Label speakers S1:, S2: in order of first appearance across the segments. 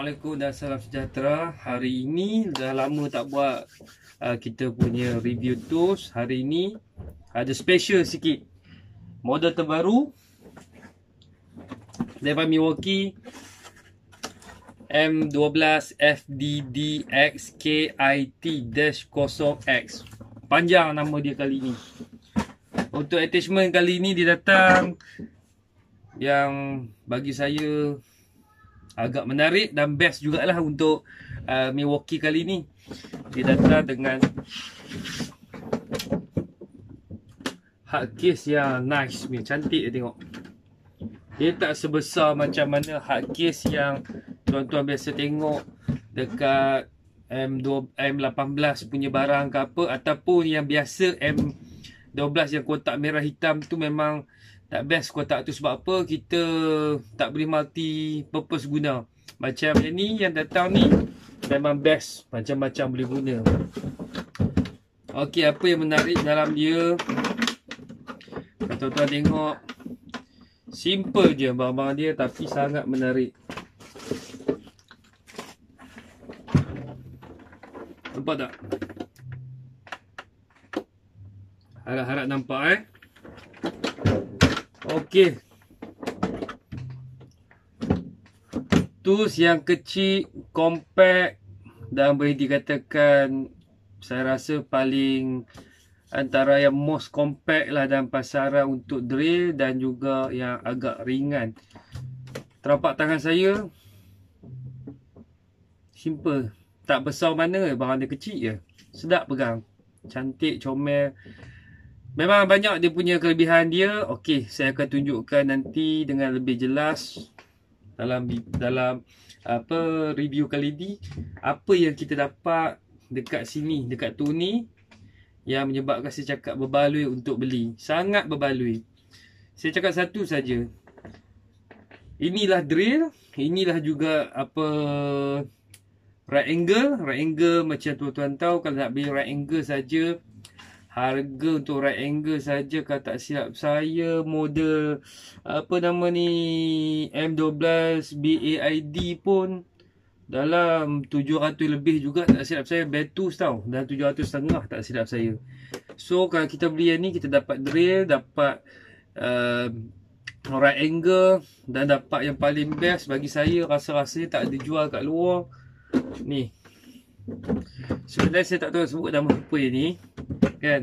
S1: Assalamualaikum dan salam sejahtera. Hari ini dah lama tak buat uh, kita punya review tools. Hari ini ada special sikit. Model terbaru Devon Milwaukee M12 FDDXKIT-0X. Panjang nama dia kali ini. Untuk attachment kali ini dia datang yang bagi saya agak menarik dan best jugalah untuk uh, Milwaukee kali ni. Dia datang dengan hard case yang nice punya. Cantik dia tengok. Dia tak sebesar macam mana hard case yang tuan-tuan biasa tengok dekat M2, M18 punya barang ke apa ataupun yang biasa M12 yang kotak merah hitam tu memang tak best kotak tu sebab apa kita tak boleh multi purpose guna macam yang ni yang datang ni memang best macam-macam boleh guna Okey, apa yang menarik dalam dia kalau tuan tengok simple je barang-barang dia tapi sangat menarik nampak tak harap-harap nampak eh Okey. Tools yang kecil, compact dan boleh dikatakan saya rasa paling antara yang most compact lah dalam pasaran untuk drill dan juga yang agak ringan. Terapak tangan saya simple. Tak besar mana, barang dia kecil je. Sedap pegang. Cantik, comel. Memang banyak dia punya kelebihan dia. Okey, saya akan tunjukkan nanti dengan lebih jelas dalam dalam apa review kali ini apa yang kita dapat dekat sini dekat tu ni yang menyebabkan saya cakap berbaloi untuk beli. Sangat berbaloi. Saya cakap satu saja. Inilah drill, inilah juga apa right angle, right angle macam tuan-tuan tahu kalau nak beli right angle saja harga untuk right angle saja kalau tak silap saya model apa nama ni M12 BAID pun dalam 700 lebih juga tak silap saya Betus tau dah 700 setengah tak silap saya so kalau kita beli yang ni kita dapat drill dapat uh, right angle dan dapat yang paling best bagi saya rasa-rasanya tak ada jual kat luar ni Sebenarnya saya tak tahu sebut nama apa yang ni Kan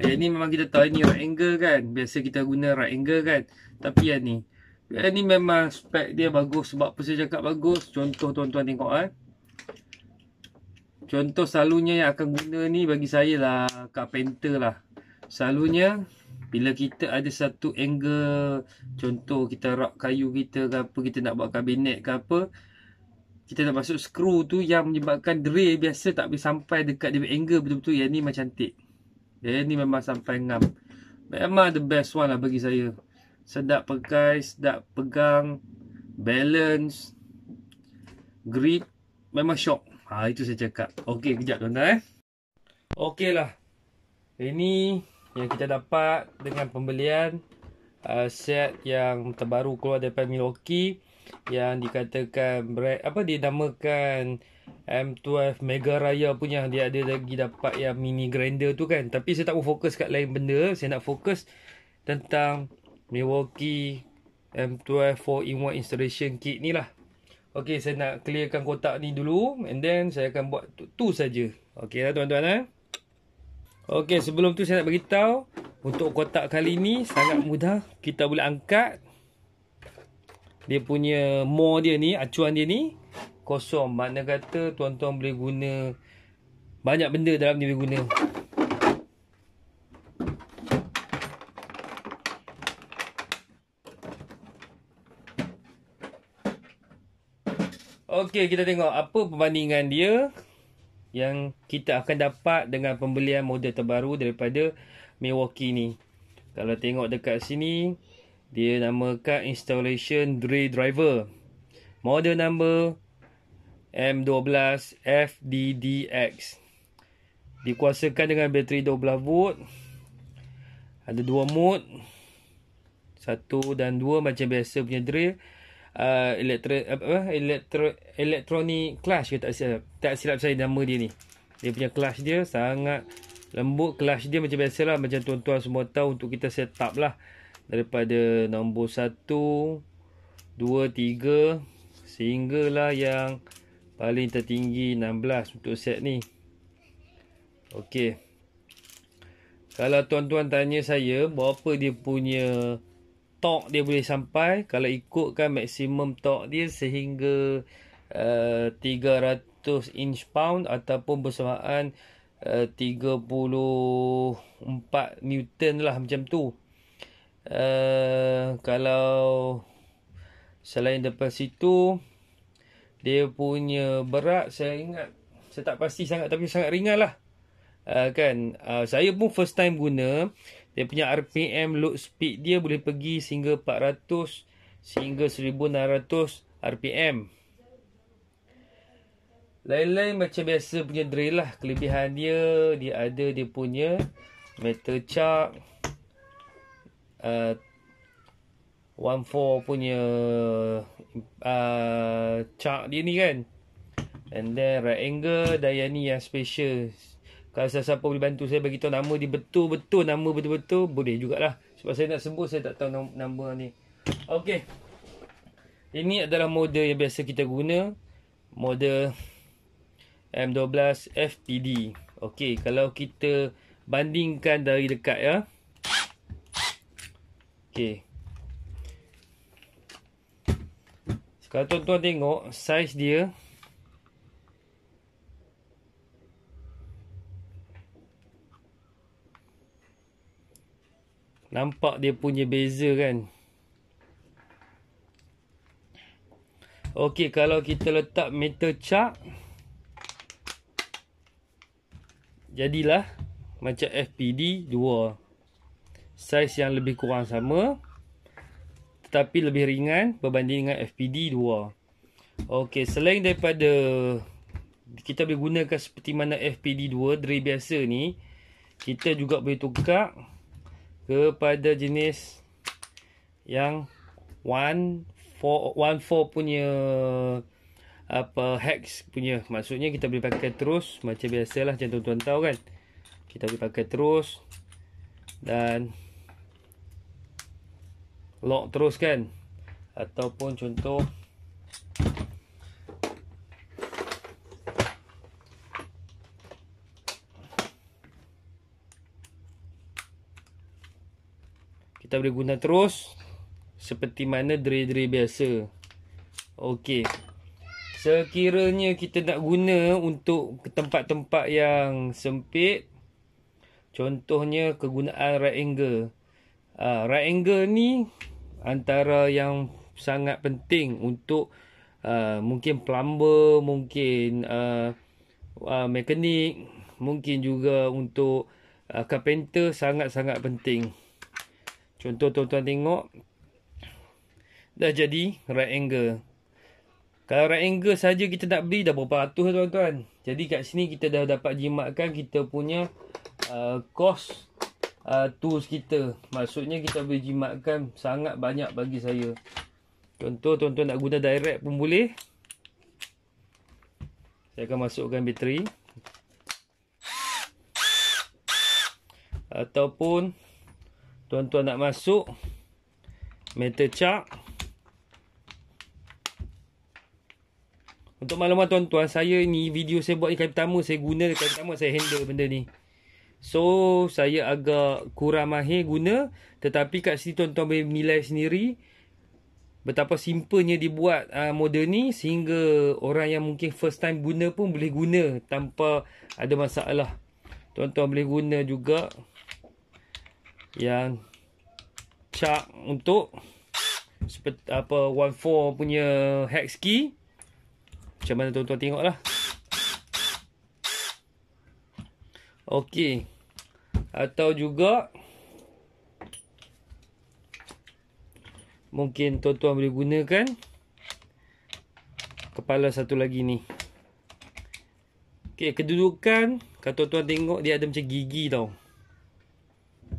S1: Yang ni memang kita tahu ni right angle kan Biasa kita guna right angle kan Tapi yang ni Yang ni memang spek dia bagus Sebab apa saya cakap bagus Contoh tuan-tuan tengok kan Contoh selalunya yang akan guna ni Bagi saya lah kak Carpenter lah Selalunya Bila kita ada satu angle Contoh kita rak kayu kita ke apa Kita nak buat kabinet ke apa kita dah masuk skru tu yang menyebabkan drill biasa tak boleh sampai dekat dia angle betul-betul yang ni memang cantik yang ni memang sampai ngam memang the best one lah bagi saya sedap pakai, sedap pegang balance grip memang shock ha, itu saya cakap Okay, kejap tuan eh ok lah ini yang kita dapat dengan pembelian uh, set yang terbaru keluar daripada Milwaukee yang dikatakan apa dinamakan M12 Mega Raya punya dia ada lagi dapat yang mini grinder tu kan tapi saya tak fokus kat lain benda saya nak fokus tentang Milwaukee M12 4-in-1 installation kit ni lah ok saya nak clearkan kotak ni dulu and then saya akan buat tu, tu saja. ok lah tuan-tuan eh. ok sebelum tu saya nak beritahu untuk kotak kali ni sangat mudah kita boleh angkat dia punya more dia ni, acuan dia ni kosong. Makna kata tuan-tuan boleh guna banyak benda dalam ni boleh guna. Okey, kita tengok apa perbandingan dia yang kita akan dapat dengan pembelian model terbaru daripada Milwaukee ni. Kalau tengok dekat sini, dia namakan installation Dre driver model number M12FDDX dikuasakan dengan bateri 12 volt ada dua mode satu dan dua macam biasa punya drill uh, ah, elektro apa elektro elektronik clutch ke tak silap tak silap saya nama dia ni dia punya clutch dia sangat lembut clutch dia macam biasa lah macam tuan-tuan semua tahu untuk kita set up lah daripada nombor 1 2 3 sehinggalah yang paling tertinggi 16 untuk set ni okey kalau tuan-tuan tanya saya berapa dia punya tok dia boleh sampai kalau ikutkan maksimum tok dia sehingga uh, eh, 300 inch pound ataupun bersamaan eh, uh, 34 newton lah macam tu Eh, kalau selain lepas situ, dia punya berat saya ingat saya tak pasti sangat tapi sangat ringan lah uh, kan uh, saya pun first time guna dia punya RPM load speed dia boleh pergi sehingga 400 sehingga 1600 RPM lain-lain macam biasa punya drill lah kelebihan dia dia ada dia punya metal chuck uh, eh, 1.4 punya uh, eh, chart dia ni kan and then rectangle daya ni yang special kalau siapa-siapa boleh bantu saya bagi tahu nama dia betul-betul nama betul-betul boleh jugalah sebab saya nak sebut saya tak tahu nama ni Okay, Ini adalah model yang biasa kita guna. Model M12 FTD. Okay, kalau kita bandingkan dari dekat ya. Okey. Sekarang tuan-tuan tengok saiz dia. Nampak dia punya beza kan? Okey, kalau kita letak meter cak jadilah macam FPD 2 saiz yang lebih kurang sama tetapi lebih ringan berbanding dengan FPD 2. Okey, selain daripada kita boleh gunakan seperti mana FPD 2 dari biasa ni, kita juga boleh tukar kepada jenis yang 1 4 punya apa hex punya. Maksudnya kita boleh pakai terus macam biasalah macam tuan-tuan tahu kan. Kita boleh pakai terus dan lock terus kan ataupun contoh kita boleh guna terus seperti mana drill-drill biasa Okey. sekiranya kita nak guna untuk tempat-tempat yang sempit contohnya kegunaan right angle uh, right angle ni antara yang sangat penting untuk uh, mungkin plumber, mungkin uh, uh, mekanik, mungkin juga untuk uh, carpenter sangat-sangat penting. Contoh tuan-tuan tengok dah jadi right angle. Kalau right angle saja kita tak beli dah berapa ratus tuan-tuan. Jadi kat sini kita dah dapat jimatkan kita punya uh, cost uh, tools kita. Maksudnya kita boleh jimatkan sangat banyak bagi saya. Contoh tuan-tuan nak guna direct pun boleh. Saya akan masukkan bateri. Ataupun tuan-tuan nak masuk meter cap. Untuk maklumat tuan-tuan, saya ni video saya buat ni kali pertama saya guna dekat pertama saya handle benda ni. So saya agak kurang mahir guna tetapi kat sini tuan-tuan boleh nilai sendiri betapa simpelnya dibuat uh, model ni sehingga orang yang mungkin first time guna pun boleh guna tanpa ada masalah. Tuan-tuan boleh guna juga yang cak untuk seperti apa one four punya hex key. Macam mana tuan-tuan tengoklah. Okay. Atau juga Mungkin tuan-tuan boleh gunakan Kepala satu lagi ni Okay, kedudukan Kalau tuan-tuan tengok dia ada macam gigi tau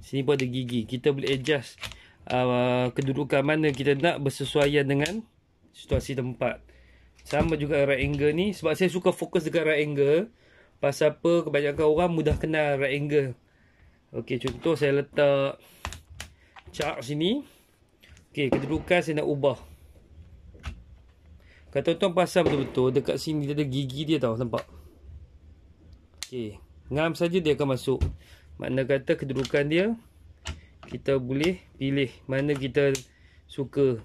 S1: Sini pun ada gigi Kita boleh adjust uh, Kedudukan mana kita nak bersesuaian dengan Situasi tempat Sama juga right angle ni Sebab saya suka fokus dekat right angle Pasal apa kebanyakan orang mudah kenal right angle Okey, contoh saya letak cak sini Okey, kedudukan saya nak ubah Kata tuan pasal betul-betul Dekat sini ada gigi dia tau nampak Okey, Ngam saja dia akan masuk Makna kata kedudukan dia Kita boleh pilih Mana kita suka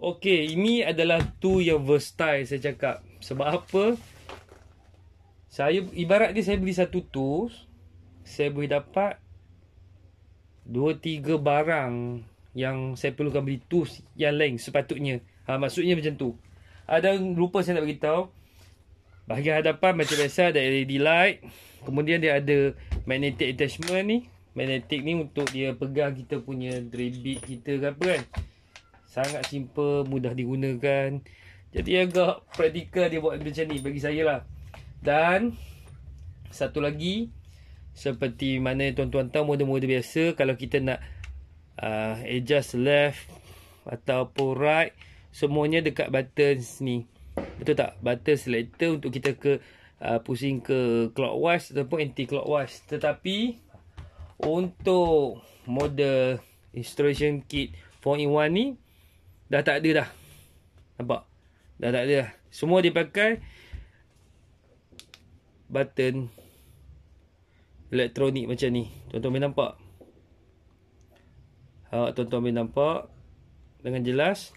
S1: Okay, ini adalah to yang versatile saya cakap. Sebab apa? Saya ibarat dia saya beli satu tu, saya boleh dapat dua tiga barang yang saya perlukan beli tu yang lain sepatutnya. Ha, maksudnya macam tu. Ada lupa saya nak beritahu. Bahagian hadapan macam biasa ada LED light. Kemudian dia ada magnetic attachment ni. Magnetic ni untuk dia pegang kita punya drill bit kita ke apa kan. Sangat simple, mudah digunakan. Jadi agak praktikal dia buat macam ni bagi saya lah. Dan satu lagi seperti mana tuan-tuan tahu model-model biasa kalau kita nak uh, adjust left ataupun right semuanya dekat button ni Betul tak? Button selector untuk kita ke uh, pusing ke clockwise ataupun anti clockwise. Tetapi untuk model installation kit 4-in-1 ni dah tak ada dah. Nampak? Dah tak ada dah. Semua dia pakai button elektronik macam ni. Tuan-tuan boleh nampak? Ha, tuan-tuan boleh nampak dengan jelas.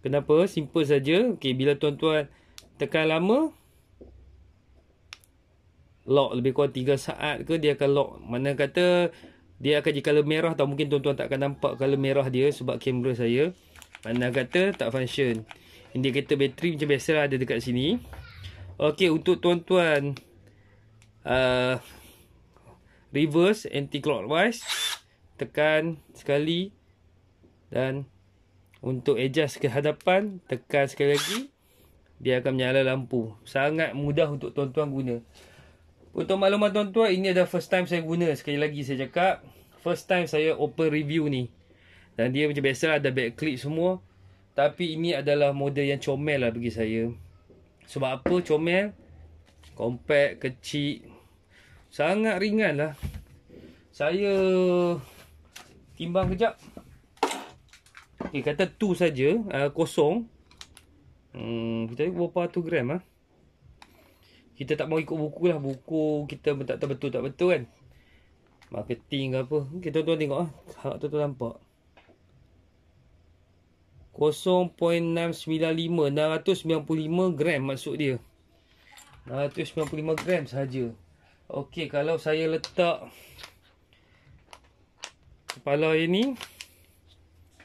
S1: Kenapa? Simple saja. Okey, bila tuan-tuan tekan lama lock lebih kurang 3 saat ke dia akan lock. Mana kata dia akan jadi colour merah atau Mungkin tuan-tuan tak akan nampak colour merah dia sebab kamera saya. mana kata tak function. Indikator bateri macam biasa ada dekat sini. Okey, untuk tuan-tuan. Uh, reverse anti-clockwise. Tekan sekali. Dan untuk adjust ke hadapan, tekan sekali lagi. Dia akan menyala lampu. Sangat mudah untuk tuan-tuan guna. Untuk maklumat tuan-tuan, ini adalah first time saya guna. Sekali lagi saya cakap, first time saya open review ni. Dan dia macam biasa ada back clip semua. Tapi ini adalah model yang comel lah bagi saya. Sebab apa comel? Compact, kecil. Sangat ringan lah. Saya timbang kejap. Okay, eh, kata tu saja uh, kosong. Hmm, kita berapa tu gram ah? kita tak mau ikut buku lah buku kita pun tak tahu betul tak betul kan marketing ke apa kita tuan tengok ah harap tuan nampak 0.695 695 gram maksud dia 695 gram saja. Okey kalau saya letak kepala yang ni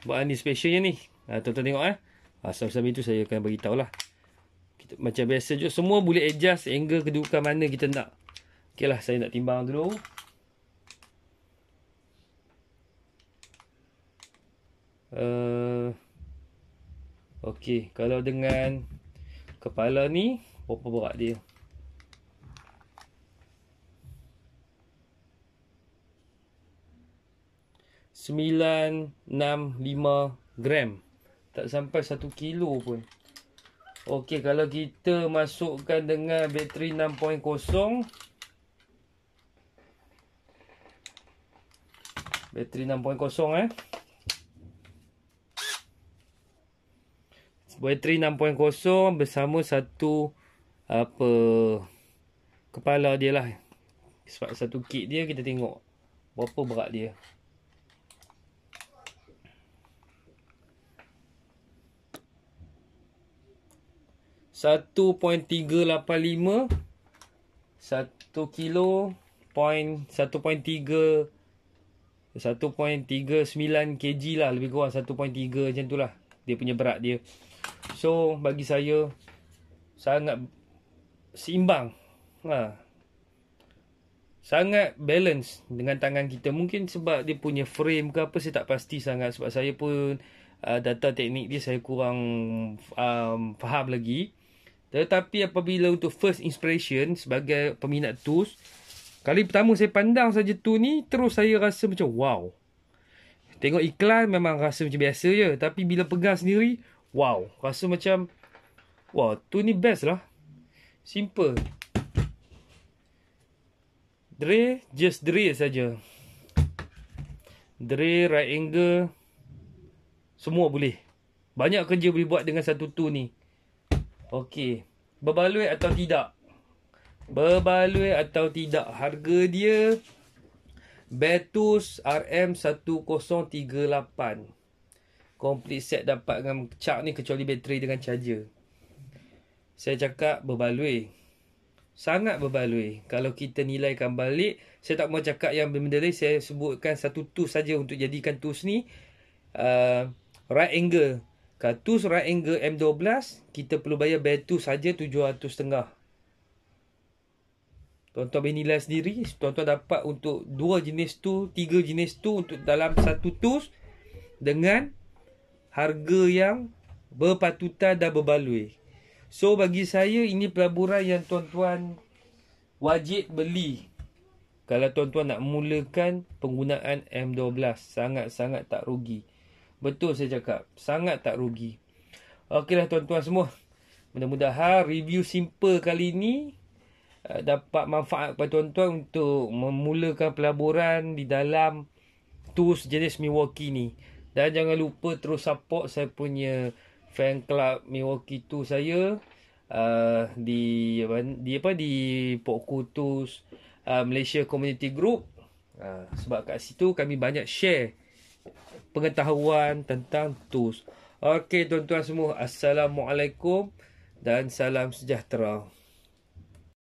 S1: buat ni special ni. Ah, tuan-tuan tengok eh. Ha sebab itu saya akan bagi lah macam biasa juga semua boleh adjust angle kedudukan mana kita nak. Okeylah saya nak timbang dulu. Uh, Okey, kalau dengan kepala ni berapa berat dia? Sembilan, enam, lima gram. Tak sampai satu kilo pun. Okey, kalau kita masukkan dengan bateri 6.0 Bateri 6.0 eh Bateri 6.0 bersama satu apa kepala dia lah. Sebab satu kit dia kita tengok berapa berat dia. 1.385 1 kilo point 1.3 1.39 kg lah lebih kurang 1.3 macam tu lah dia punya berat dia so bagi saya sangat seimbang ha. sangat balance dengan tangan kita mungkin sebab dia punya frame ke apa saya tak pasti sangat sebab saya pun uh, data teknik dia saya kurang um, faham lagi tetapi apabila untuk first inspiration sebagai peminat Tools, kali pertama saya pandang saja tu ni terus saya rasa macam wow. Tengok iklan memang rasa macam biasa je, tapi bila pegang sendiri, wow, rasa macam wow, tu ni best lah. Simple. Dre just dre saja. Dre right angle semua boleh. Banyak kerja boleh buat dengan satu tu ni. Okey. Berbaloi atau tidak? Berbaloi atau tidak? Harga dia Betus RM1038. Complete set dapat dengan cak ni kecuali bateri dengan charger. Saya cakap berbaloi. Sangat berbaloi. Kalau kita nilaikan balik, saya tak mau cakap yang benda ni. Saya sebutkan satu tu saja untuk jadikan tu ni uh, right angle. Katus right angle M12 Kita perlu bayar bayar tu sahaja 700 tengah Tuan-tuan boleh nilai sendiri Tuan-tuan dapat untuk dua jenis tu Tiga jenis tu untuk dalam satu tus Dengan Harga yang Berpatutan dan berbaloi So bagi saya ini pelaburan yang tuan-tuan Wajib beli Kalau tuan-tuan nak mulakan Penggunaan M12 Sangat-sangat tak rugi Betul saya cakap. Sangat tak rugi. Okeylah tuan-tuan semua. Mudah-mudahan review simple kali ini eh, dapat manfaat kepada tuan-tuan untuk memulakan pelaburan di dalam tools jenis Milwaukee ni. Dan jangan lupa terus support saya punya fan club Milwaukee tu saya uh, eh, di di apa di Poku Tools uh, eh, Malaysia Community Group. Uh, sebab kat situ kami banyak share pengetahuan tentang tools. Okey tuan-tuan semua, assalamualaikum dan salam sejahtera.